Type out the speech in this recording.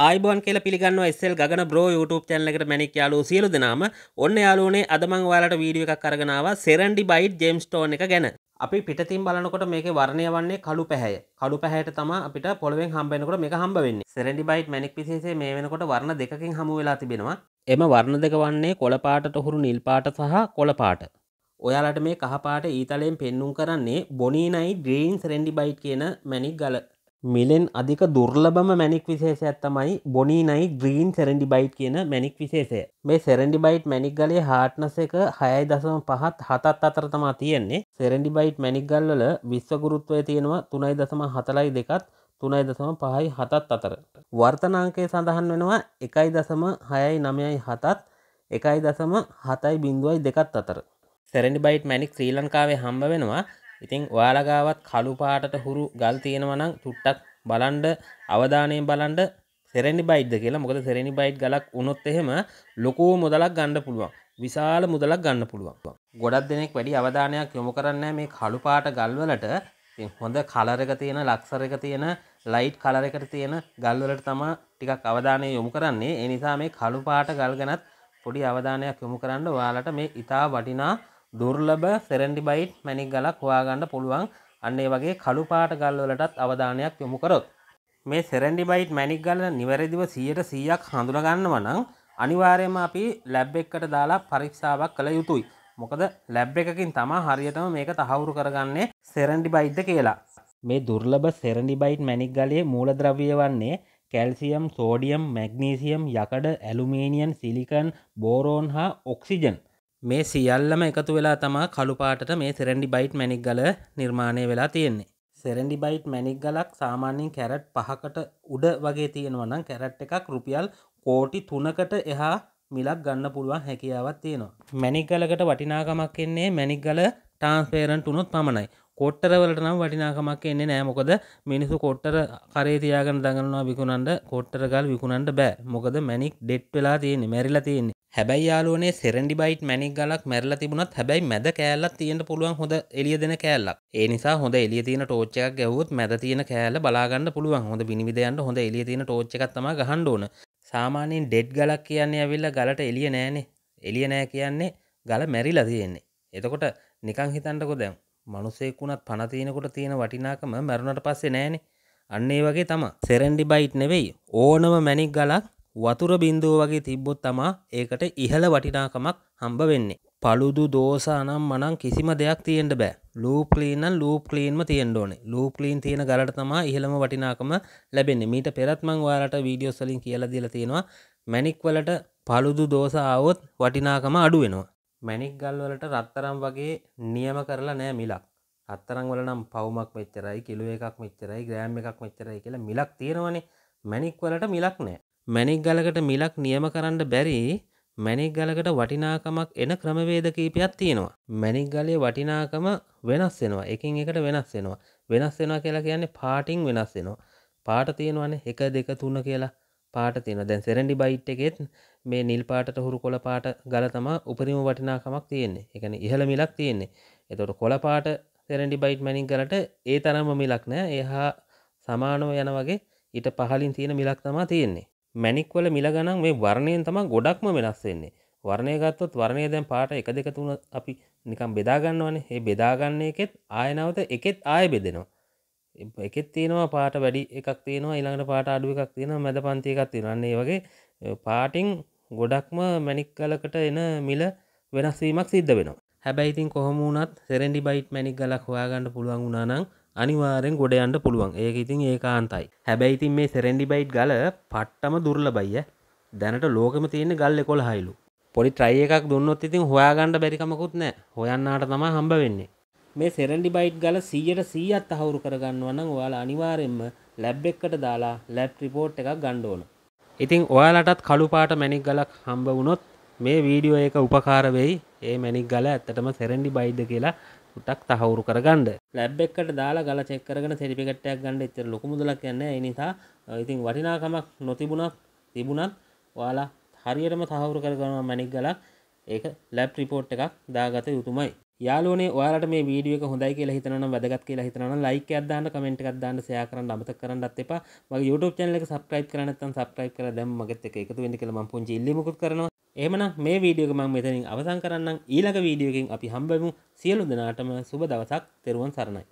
ආයිබෝන් කියල පිගන්න ස්සල් ගන bro YouTube චැනලකට මැනික් යාලු සියලු දෙනාම ඔන්න යාලුනේ අදමං වාලට වීඩියෝ එකක් කරගෙනාව සෙරන්ඩි බයිට් ජෙම්ස් ටෝන් එක ගැන අපි පිටතින් බලනකොට මේක වර්ණය වන්නේ කළු පැහැ කළු පැහැයට තම අපිට පොළොවෙන් හම්බෙනකොට මේක හම්බ වෙන්නේ සෙරන්ඩි බයිට් මැනික් පිසේ මේ වෙනකොට වර්ණ දෙකකින් හමු වෙලා තිබෙනවා එම වර්ණ දෙක වන්නේ කොළපාටට හුරු නිල් පාට සහ කොළපාට ඔයාලට මේ කහපාට ඊතලයෙන් පෙන්නුම් කරන්නේ බොනීනයි ග්‍රීන් සෙරෙන්ඩි බයිට් කියන මැනික් ගල මිලෙන් අධික දුර්ලබම මැනික් විශේෂයක් තමයි බොනි නයි ග්‍රීන් සෙරඩි බයිට් කියන මැනික් විශේෂය මේ සෙරඩි බයිට් මැනික් ගලේ හාට්නස එක හයයි දසම පහත් හතත් අතර තමා තියෙන්නේ සෙරඩි බයිට් මැනික් ගල්වල විශ්වගුරුත්වය තියෙනවා තුනයි දසම හතලයි දෙකත් තුනයි දසම පහයි හතත් අතර වර්තනාංකය සඳහන් වෙනවා එකයි දසම හයයි නමයයි හතත් එකයි දසම හතයි බිඳුවයි දෙකත් අතර සෙරඩි බයිට් මැනික් ශ්‍රී ලංකාවේ හම්බ වෙනවා ඉතින් ඔයාලගාවත් කළු පාටට හුරු ගල් තියෙනවනම් තුට්ටක් බලන්ඩ අවධානයෙන් බලන්ඩ සෙරනි බයිද්ද කියලා මොකද සෙරනි බයිට් ගලක් උනොත් එහෙම ලොකෝ මුදලක් ගණඩ පුළුවන් විශාල මුදලක් ගන්න පුළුවන් ගොඩක් දෙනෙක් වැඩි අවධානයක් යොමු කරන්න මේ කළු පාට ගල්වලට හොඳ කලරක තියෙන ලක්සර එක තියෙන ලයිට් කලර එකට තියෙන ගල්වලට තමා ටිකක් අවධානය යොමු කරන්නේ එනිසා මේ කළු පාට ගල් ගැනත් පොඩි අවධානයක් යොමු කරන්න ඔයාලට මේ ඉතා වටිනා දුර්ලභ සෙරන්ඩිබයිට් මැනික් ගලක් හොයාගන්න පුළුවන් අන්නේ වගේ කළු පාට ගල්වලටත් අවධානයක් යොමු කරොත්. මේ සෙරන්ඩිබයිට් මැනික් ගල නිවැරදිව සියයට සීයක් හඳුනගන්නව නම් අනිවාර්යම අපි ලැබ් එකට දාලා පරීක්ෂාවක් කළ යුතුයි. මොකද ලැබ් එකකින් තමා හරියටම මේක තහවුරු කරගන්නේ සෙරන්ඩිබයිද්ද කියලා. මේ දුර්ලභ සෙරන්ඩිබයිට් මැනික් ගලේ මූලද්‍රව්‍ය වන්නේ කැල්සියම් සෝඩියම් මැග්නීසියම් යකඩ ඇලුමේනියන් සිලිකන් බෝරෝන් හා ඔක්සිජන්. මේ සියල්ලම එකතු වෙලා තමා කළුපාටට මේ සෙරෙන්ඩි බයිට් මැනික් ගල නිර්මාණය වෙලා තියෙන්නේ සෙරෙන්ඩි බයිට් මැනික් ගලක් සාමාන්‍යින් කැරට් පහකට උඩ වගේ තියෙනවනම් කැරට් එකක් රුපියල් කෝටි තුනකට එහා මිලක් ගන්න පුළුවන් හැකියාවත් තියෙනවා මැනික් ගලකට වටිනාකමක් එන්නේ මැනික් ගල ටාන්ස්පේරන්ට් උනොත් පමණයි කොට්ටරවලට නම් වටිනාකමක් එන්නේ නෑ මොකද මිනිසු කොට්ටර කරේ තියාගෙන දඟලනවා විකුණන්න කොට්ටර ගල් විකුණන්න බෑ මොකද මැනික් ඩෙට් වෙලා තියෙන්නේ මැරිලා තියෙන්නේ හැබැයි යාලෝනේ සෙරඩි බයිට් මැනික් ගලක් මැරල තිබුණත් හැබැයි මැද කෑල්ලක් තියෙන්ට පුළුවන් හොඳ එලිය දෙන කෑල්ලක් ඒ නිසා හොඳ එලිය තියෙන ටෝච්චයක් ගැවුත් මැද තියෙන කෑල්ල බලාගන්න පුළුවන් හොඳ බිනිවිදයන්ට හොඳ එලිය තියෙන ටෝච්චකත්තම ගහන්ඩ ඕන සාමාන්‍යයෙන් ඩෙඩ් ගලක් කියන්නේ ඇවිල්ල ගලට එලිය නෑනේ එලිය නෑ කියන්නේ ගල මැරිලා තියෙන්නේ එතකොට නිකං හිතන්ටකො දැම් මනුසෙකුණත් පනතියනකොට තියෙන වටිනාකම මැරුණට පස්සේ නෑනේ අන්නේ වගේ තම සෙරෙන්ඩි බයිට් නෙවෙයි ඕනම මැනික් ගලක් වතුර බින්දුව වගේ තිබ්බොත් තමා ඒකට ඉහළ වටිනාකමක් හම්බ වෙන්නේ. පළුදු දෝස අනම් මනං කිසිම දෙයක් තියෙන්ට බෑ ලූප ලීනන් ලූප ලීන්ම තියෙන්ට ඕනේ ලූප ලීන් තියෙන ගලට තමා ඉහළම වටිනාකම ලැබෙන්නේ මීට පෙරත්මං වාලට වීඩියෝස් වලින් කියලා දීලා තියෙනවා මැණික් වලට පළුදු දෝස ආවොත් වටිනාකම අඩු වෙනවා මැණික් ගල් වලට රත්තරන් වගේ නියම කරලා නෑ මිලක් රත්තරන් වල නම් පවුමක් මෙච්චරයි කිලෝ එකක් මෙච්චරයි ග්‍රෑම් එකක් මෙච්චරයි කියලා මිලක් තියෙනවනේ මැණික් වලට මිලක් නෑ මැණික් ගලකට මිලක් නියම කරන්න බැරි මැණික් ගලකට වටිනාකමක් එන ක්‍රමවේද කීපයක් තියෙනවා. මැණික් ගලේ වටිනාකම වෙනස් වෙනවා. එකින් එකට වෙනස් වෙනවා. වෙනස් වෙනවා කියලා කියන්නේ පාටින් වෙනස් වෙනවා. පාට තියෙනවානේ 1 2 3 කියලා පාට තියෙනවා. දැන් සෙරෙන්ඩි බයිට් එකෙත් මේ නිල් පාටට හුරු කොළ පාට ගල තමයි උපරිම වටිනාකමක් තියෙන්නේ. ඒ කියන්නේ ඉහළ මිලක් තියෙන්නේ. එතකොට කොළ පාට සෙරෙන්ඩි බයිට් මැනින් ගලට ඒ තරම්ම මිලක් නෑ. එහා සමානව යන වගේ ඊට පහලින් තියෙන මිලක් තමයි තියෙන්නේ. මැනික්වල මිල ගණන් මේ වර්ණයෙන් තමයි ගොඩක්ම වෙනස් වෙන්නේ. වර්ණය ගත්තොත් වර්ණය දැන් පාට 1 2 3 අපි නිකන් බෙදා ගන්නවනේ. ඒ බෙදා ගන්න එකෙත් ආය නැවත එකෙත් ආය බෙදෙනවා. එකෙත් තියෙනවා පාට වැඩි එකක් තියෙනවා ඊළඟට පාට අඩු එකක් තියෙනවා මැද පන්ති එකක් තියෙනවා. අන්න ඒ වගේ පාටින් ගොඩක්ම මැනික් ගලකට එන මිල වෙනස් වීමක් සිද්ධ වෙනවා. හැබැයි ඉතින් කොහොම වුණත් සෙරෙන්ඩි බයිට් මැනික් ගලක් හොයාගන්න පුළුවන් වුණා නම් අනිවාරෙන් ගොඩ යන්න පුළුවන් ඒක ඉතින් ඒ කාන්තයි හැබැයි ඉතින් මේ සෙරෙන්ඩිබයිට් ගල පට්ටම දුර්ල බයිය දැනට ලෝකම තියෙන ගල් එකොළ හයිලු පොඩි ට්‍රයි එකක් දුන්නොත් ඉතින් හොයාගණ්ඩ බැරිකමකුත් නෑ හොයන්නාට තම හම්බ වෙන්නේ මේ සෙරෙන්ඩිබයිට් ගල සීයට සීයත් අහවුරු කරගන්නවන්න ඔයාලා අනිවාරෙන්ම ලැබ් එක්කට දාලා ලැබ් රිපෝට් එකක් ගණ්ඩෝන ඉතිං ඔයාලටත් කළුපාට මැනික් ගලක් හම්බ වුණොත් මේ වීඩියෝ එක උපකාරවෙයි ඒ මැනික් ගල ඇත්තටම සෙරෙන්ඩි බයිද්ද කියලා පුටක් තහවුරු කරගන්න ලැබ්බෙක්කට දාලා ගල චෙක්කරගෙන සෙටිපිකට්ටයක් ගන්න එතර ලොකුමුදලක් යන්න එනිසා ඉතින් වටිනාකමක් නොතිබුණක් තිබුණත් වාලා හරියටම තහවුරු කරගනවා මැනික් ගලක් ඒක ලැබ් රිපෝට් එකක් දාගත යුතුමයි යාලුවනේ ඔයාලට මේ වීඩියෝ එක හොඳයි කියලා හිතනනම් වැදගත් කියලා හිතනනම් ලයික් එකක් දාන්න කමෙන්ට් එකක් දාන්න ෂෙයා කරන්න අමතක කරන්නත් එපා මගේ YouTube channel එක subscribe කරලා නැත්නම් subscribe කරලා දැම්ම මගෙත් එක එකතු වෙන්න කියලා මම පුංචි ඉල්ලීමකුත් කරනවා එමන මේ වීඩියෝක මං මෙතනින් අවසන් කරන්න ඊළඟ වීඩියෝකින් අපි හම්බමු සියලු දෙනාටම සුබ දවසක් තෙරුවන් සරණයි